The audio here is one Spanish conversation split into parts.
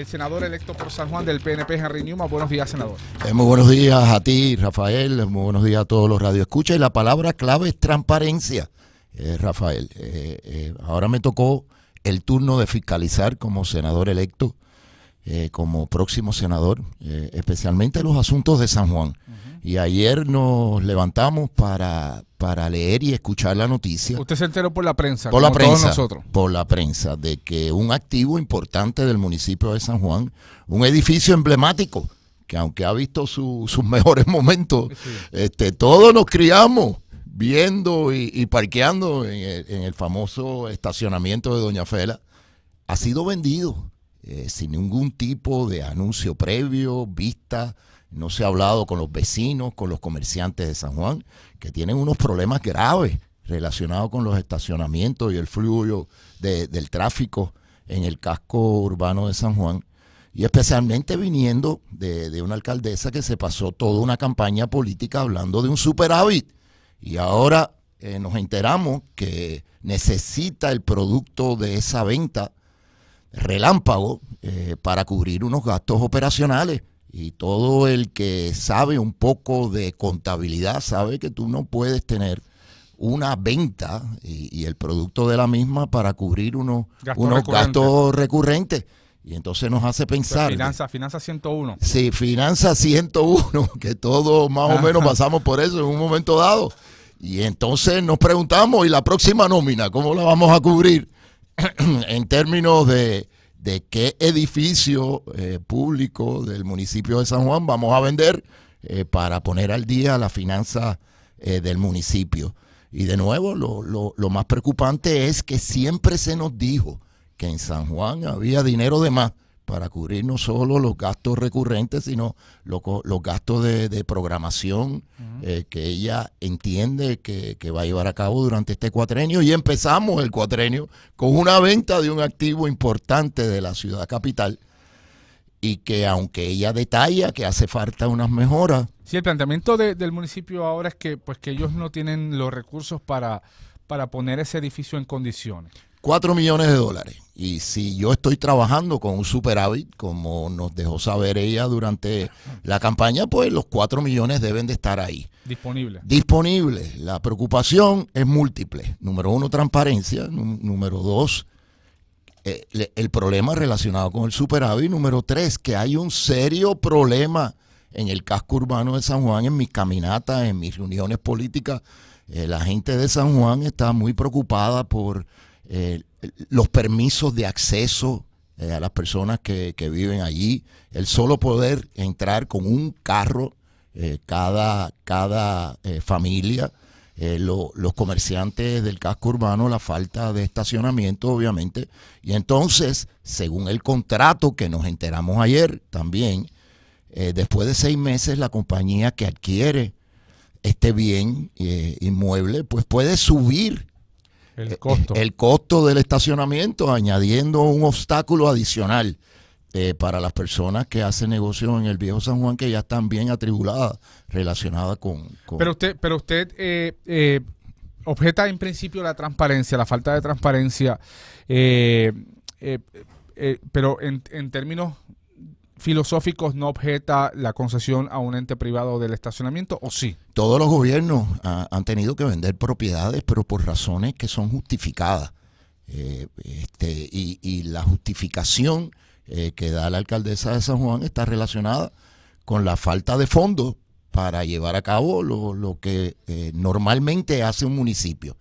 el senador electo por San Juan del PNP, Henry Newman. Buenos días, senador. Eh, muy buenos días a ti, Rafael. Eh, muy buenos días a todos los radioescuchas. Y la palabra clave es transparencia, eh, Rafael. ahora me tocó el turno de fiscalizar como senador electo, como próximo senador, especialmente los asuntos de San Juan. Y ayer nos levantamos para, para leer y escuchar la noticia. Usted se enteró por la prensa. Por la prensa. Todos nosotros. Por la prensa, de que un activo importante del municipio de San Juan, un edificio emblemático, que aunque ha visto sus mejores momentos, este, todos nos criamos viendo y, parqueando en el famoso estacionamiento de Doña Fela, ha sido vendido eh, sin ningún tipo de anuncio previo, vista, no se ha hablado con los vecinos, con los comerciantes de San Juan, que tienen unos problemas graves relacionados con los estacionamientos y el flujo del tráfico en el casco urbano de San Juan, y especialmente viniendo de, una alcaldesa que se pasó toda una campaña política hablando de un superávit, y ahora eh, nos enteramos que necesita el producto de esa venta relámpago eh, para cubrir unos gastos operacionales. Y todo el que sabe un poco de contabilidad sabe que tú no puedes tener una venta y, el producto de la misma para cubrir unos, gastos, recurrentes. gastos recurrentes. Y entonces nos hace pues pensar. finanzas finanza, 101. Sí, Finanza 101, que todos más o menos pasamos por eso en un momento dado. Y entonces nos preguntamos, ¿y la próxima nómina? ¿Cómo la vamos a cubrir? en términos de, qué edificio eh, público del municipio de San Juan vamos a vender eh, para poner al día la finanza eh, del municipio. Y de nuevo, lo, lo, más preocupante es que siempre se nos dijo que en San Juan había dinero de más para cubrir no solo los gastos recurrentes, sino los, los gastos de, de programación, eh, que ella entiende que, va a llevar a cabo durante este cuatrenio y empezamos el cuatrenio con una venta de un activo importante de la ciudad capital y que aunque ella detalla que hace falta unas mejoras. Si el planteamiento del municipio ahora es que pues que ellos no tienen los recursos para, para poner ese edificio en condiciones. 4 millones de dólares. Y si yo estoy trabajando con un superávit, como nos dejó saber ella durante la campaña, pues los 4 millones deben de estar ahí. Disponible. Disponibles. La preocupación es múltiple. Número uno, transparencia. número dos, eh, el problema relacionado con el superávit. Número tres, que hay un serio problema en el casco urbano de San Juan, en mis caminatas, en mis reuniones políticas. Eh, la gente de San Juan está muy preocupada por eh, los permisos de acceso eh, a las personas que, viven allí, el solo poder entrar con un carro eh, cada, cada familia, los comerciantes del casco urbano, la falta de estacionamiento, obviamente. Y entonces, según el contrato que nos enteramos ayer también, después de seis meses la compañía que adquiere este bien inmueble, pues puede subir eh, el costo. del estacionamiento, añadiendo un obstáculo adicional eh, para las personas que hacen negocios en el viejo San Juan que ya están bien atribuladas relacionadas con, Pero usted, pero usted eh, objeta en principio la transparencia, la falta de transparencia, pero en, en términos filosóficos no objeta la concesión a un ente privado del estacionamiento o sí? Todos los gobiernos ah, han tenido que vender propiedades, pero por razones que son justificadas. Eh, este, y, la justificación eh, que da la alcaldesa de San Juan está relacionada con la falta de fondos para llevar a cabo lo, que eh, normalmente hace un municipio.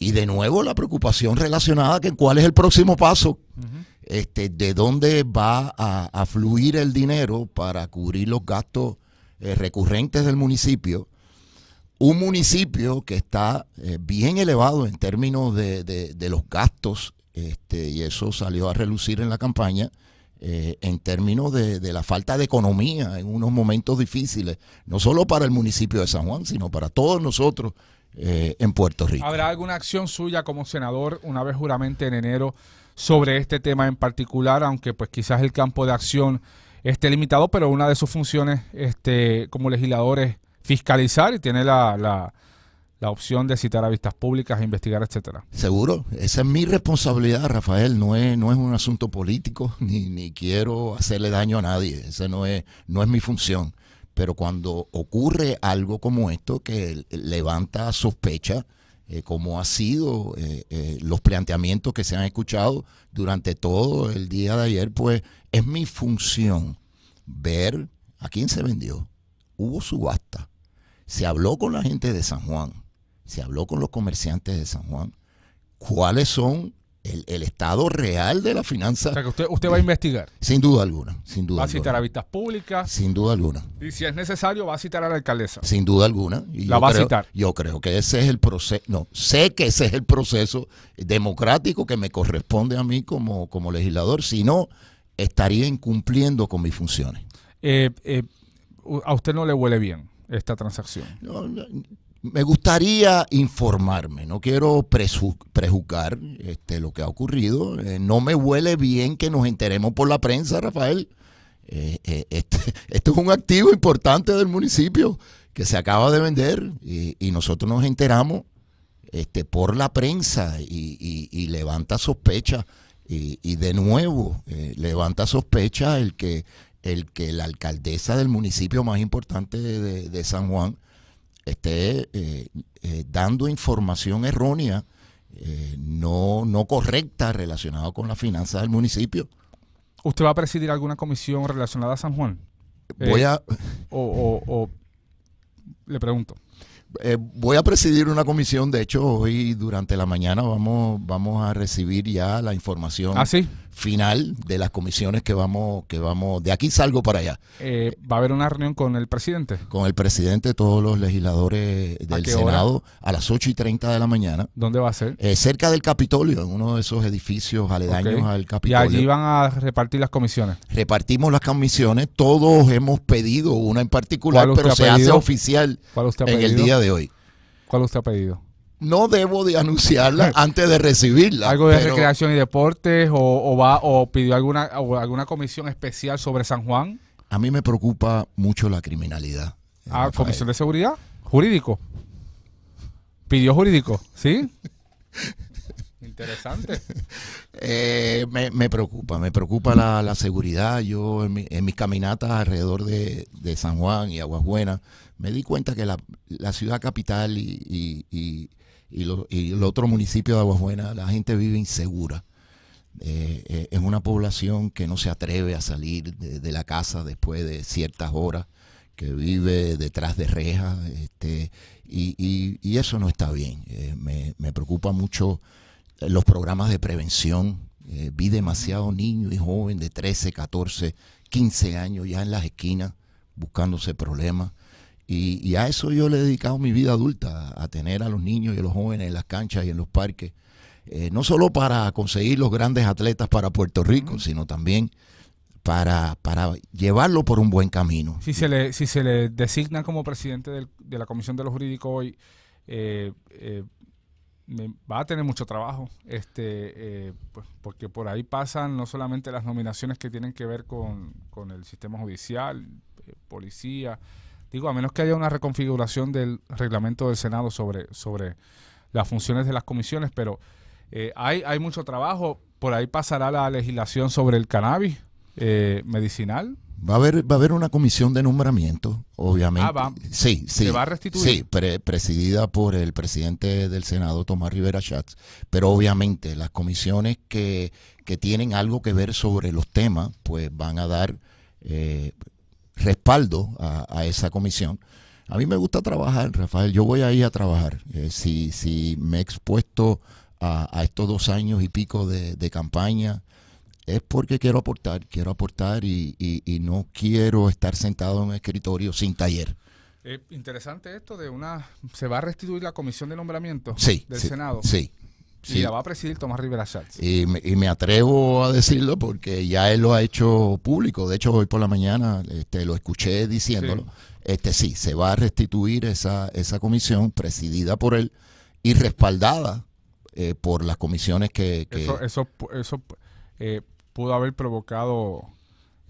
Y de nuevo la preocupación relacionada que cuál es el próximo paso. Este, de dónde va a, fluir el dinero para cubrir los gastos eh, recurrentes del municipio. Un municipio que está eh, bien elevado en términos de, los gastos, este, y eso salió a relucir en la campaña, eh, en términos de, de, la falta de economía en unos momentos difíciles, no solo para el municipio de San Juan, sino para todos nosotros en Puerto Rico. ¿Habrá alguna acción suya como senador una vez juramente en enero? sobre este tema en particular, aunque pues quizás el campo de acción esté limitado, pero una de sus funciones este, como legislador es fiscalizar y tiene la, la, la opción de citar a vistas públicas, investigar, etcétera. Seguro, esa es mi responsabilidad, Rafael, no es, no es un asunto político, ni, ni quiero hacerle daño a nadie, esa no es, no es mi función. Pero cuando ocurre algo como esto que levanta sospecha, eh, como ha sido eh, eh, los planteamientos que se han escuchado durante todo el día de ayer, pues es mi función ver a quién se vendió. Hubo subasta. Se habló con la gente de San Juan, se habló con los comerciantes de San Juan, cuáles son el, estado real de la finanza. O sea, que usted, usted va a investigar. Sin duda alguna, sin duda. Va a citar a vistas públicas. Sin duda alguna. Y si es necesario, va a citar a la alcaldesa. Sin duda alguna. Y la va a citar. Yo creo que ese es el proceso, no, sé que ese es el proceso democrático que me corresponde a mí como, como legislador, si no, estaría incumpliendo con mis funciones. Eh, eh, a usted no le huele bien esta transacción. no me gustaría informarme, no quiero prejuzgar este, lo que ha ocurrido. Eh, no me huele bien que nos enteremos por la prensa, Rafael. Eh, eh, este, es un activo importante del municipio que se acaba de vender y, nosotros nos enteramos este, por la prensa y, levanta sospecha. Y, de nuevo, levanta sospecha el que, el que la alcaldesa del municipio más importante de San Juan esté eh, eh, dando información errónea, eh, no, no correcta relacionada con las finanzas del municipio. ¿Usted va a presidir alguna comisión relacionada a San Juan? Voy a... O, le pregunto. voy a presidir una comisión, de hecho hoy durante la mañana vamos, vamos a recibir ya la información. ¿Ah, sí? final de las comisiones que vamos, que vamos, de aquí salgo para allá. Eh, ¿Va a haber una reunión con el presidente? Con el presidente, todos los legisladores del Senado, a las 8 y 30 de la mañana. ¿Dónde va a ser? Eh, cerca del Capitolio, en uno de esos edificios aledaños al Capitolio. ¿Y allí van a repartir las comisiones? Repartimos las comisiones, todos hemos pedido una en particular, pero se hace oficial en el día de hoy. ¿Cuál usted ha pedido? no debo de anunciarla antes de recibirla. Algo de recreación y deportes o, pidió alguna alguna comisión especial sobre San Juan. A mí me preocupa mucho la criminalidad. Ah, eh, comisión de seguridad, jurídico. Pidió jurídico, ¿sí? Interesante. Eh, me, preocupa, me preocupa la, seguridad. Yo en, mis caminatas alrededor de, San Juan y Aguas Buenas me di cuenta que la, ciudad capital y y, y el otro municipio de Aguas la gente vive insegura. Eh, eh, es una población que no se atreve a salir de, la casa después de ciertas horas, que vive detrás de rejas, este, y, eso no está bien. Eh, me, me, preocupa mucho los programas de prevención. vi demasiado niño y joven de 13, 14, 15 años ya en las esquinas buscándose problemas. Y, a eso yo le he dedicado mi vida adulta, a tener a los niños y a los jóvenes en las canchas y en los parques, eh, no solo para conseguir los grandes atletas para Puerto Rico, sino también para, llevarlo por un buen camino. Si se le, si se le designa como presidente de la Comisión de los Jurídicos hoy, eh, eh, va a tener mucho trabajo, este, pues, porque por ahí pasan no solamente las nominaciones que tienen que ver con, con el sistema judicial, policía, Digo, a menos que haya una reconfiguración del reglamento del Senado sobre, sobre las funciones de las comisiones, pero eh, hay, hay mucho trabajo. Por ahí pasará la legislación sobre el cannabis eh, medicinal. Va a, haber, va a haber una comisión de nombramiento, obviamente. Ah, va. Sí, sí. ¿Se va a restituir? Sí, presidida por el presidente del Senado, Tomás Rivera Schatz. Pero obviamente las comisiones que, tienen algo que ver sobre los temas, pues van a dar eh, respaldo a, esa comisión. A mí me gusta trabajar, Rafael, yo voy ahí a trabajar. Eh, si, si me he expuesto a, estos dos años y pico de, campaña, es porque quiero aportar, quiero aportar y, no quiero estar sentado en un escritorio sin taller. Eh, interesante esto de una... ¿Se va a restituir la comisión de nombramiento del Senado? Sí, Sí. la va a presidir Tomás Rivera Schatz. Y, me atrevo a decirlo porque ya él lo ha hecho público. De hecho, hoy por la mañana este, lo escuché diciéndolo. Sí. Este, sí, se va a restituir esa, esa comisión presidida por él y respaldada eh, por las comisiones que... que... Eso, eso, eh, pudo haber provocado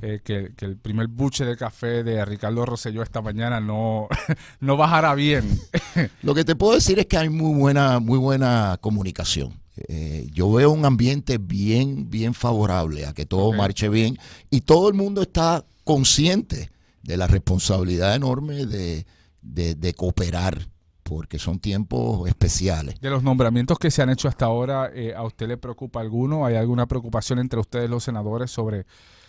eh, que, el primer buche de café de Ricardo Rosselló esta mañana no, no bajara bien. Lo que te puedo decir es que hay muy buena, muy buena comunicación. Eh, yo veo un ambiente bien, bien favorable a que todo marche bien y todo el mundo está consciente de la responsabilidad enorme de, cooperar porque son tiempos especiales. De los nombramientos que se han hecho hasta ahora, eh, ¿a usted le preocupa alguno? ¿Hay alguna preocupación entre ustedes los senadores sobre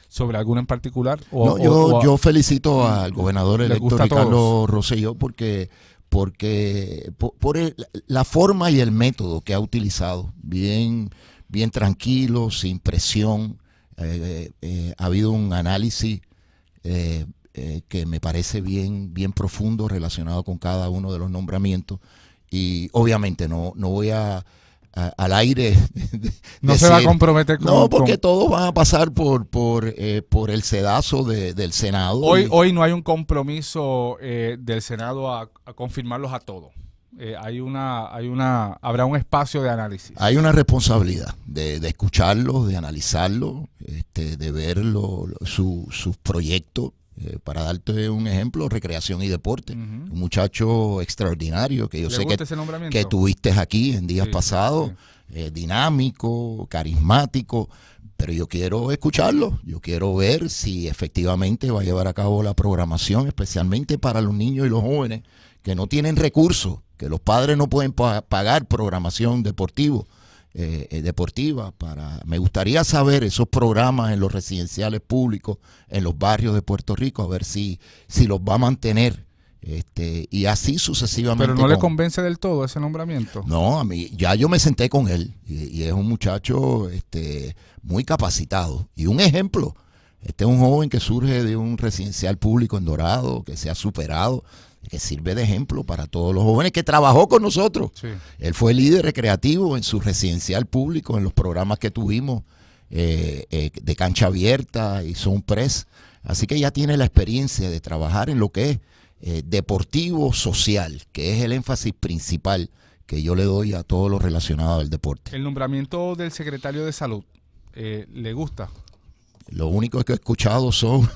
sobre alguna en particular? yo, yo felicito al gobernador electo Carlos Rosselló porque porque por, la forma y el método que ha utilizado, bien, bien tranquilo, sin presión, eh, eh, eh, ha habido un análisis que me parece bien, bien profundo relacionado con cada uno de los nombramientos y obviamente no, no voy a al aire. no se va a comprometer con... No, porque todos van a pasar por, por, eh, por el sedazo del Senado. Hoy, hoy no hay un compromiso eh, del Senado a, confirmarlos a todos. Eh, hay una, hay una, habrá un espacio de análisis. Hay una responsabilidad de, escucharlos, de analizarlos, este, de ver sus su proyectos eh, para darte un ejemplo, recreación y deporte. Un muchacho extraordinario que yo sé que, que tuviste aquí en días pasados, eh, dinámico, carismático, pero yo quiero escucharlo, yo quiero ver si efectivamente va a llevar a cabo la programación, especialmente para los niños y los jóvenes que no tienen recursos, que los padres no pueden pagar programación deportiva. Eh, eh, deportiva. Para, me gustaría saber esos programas en los residenciales públicos, en los barrios de Puerto Rico, a ver si, si los va a mantener. Este, y así sucesivamente. Pero no le convence del todo ese nombramiento. No, a mí ya yo me senté con él y, y es un muchacho este, muy capacitado y un ejemplo. Este es un joven que surge de un residencial público en Dorado, que se ha superado, que sirve de ejemplo para todos los jóvenes que trabajó con nosotros. Él fue líder recreativo en su residencial público, en los programas que tuvimos eh, eh, de cancha abierta y son press. Así que ya tiene la experiencia de trabajar en lo que es eh, deportivo social, que es el énfasis principal que yo le doy a todo lo relacionado al deporte. El nombramiento del secretario de salud, ¿le gusta? Lo único que he escuchado son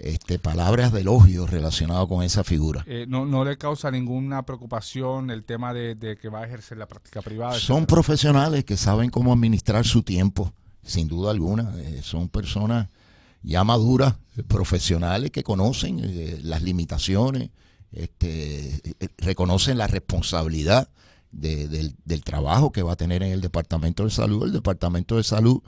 este, palabras de elogio relacionado con esa figura. Eh, no, le causa ninguna preocupación el tema de, que va a ejercer la práctica privada? Son profesionales que saben cómo administrar su tiempo, sin duda alguna. Eh, son personas ya maduras, eh, profesionales que conocen las limitaciones, este, reconocen la responsabilidad del, del trabajo que va a tener en el Departamento de Salud. El Departamento de Salud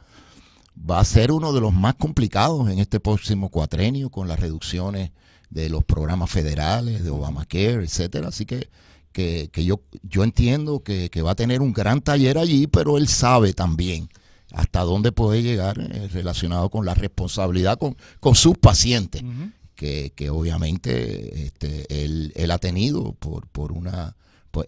va a ser uno de los más complicados en este próximo cuatrenio con las reducciones de los programas federales, de Obamacare, etcétera. Así que, yo, entiendo que, va a tener un gran taller allí, pero él sabe también hasta dónde puede llegar eh, relacionado con la responsabilidad con, sus pacientes, que, obviamente este, él, ha tenido por, por una,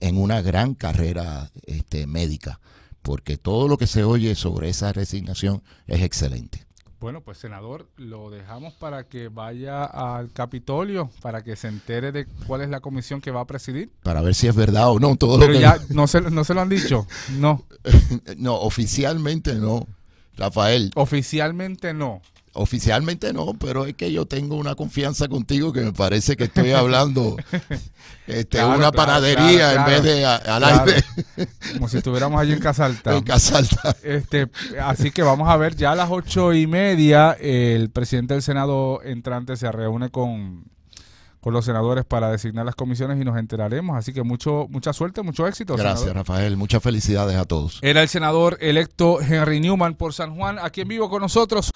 en una gran carrera este, médica porque todo lo que se oye sobre esa resignación es excelente. Bueno, pues senador, lo dejamos para que vaya al Capitolio, para que se entere de cuál es la comisión que va a presidir. Para ver si es verdad o no todo Pero lo que... ya no se, no se lo han dicho, no. no, oficialmente no, Rafael. Oficialmente no. Oficialmente no, pero es que yo tengo una confianza contigo que me parece que estoy hablando este, una panadería en vez de al aire. Como si estuviéramos allí en Casalta. En Casalta. Este, así que vamos a ver, ya a las ocho y media el presidente del Senado entrante se reúne con con los senadores para designar las comisiones y nos enteraremos. Así que mucho, mucha suerte, mucho éxito. Gracias, Rafael. Muchas felicidades a todos. Era el senador electo Henry Newman por San Juan, aquí en vivo con nosotros.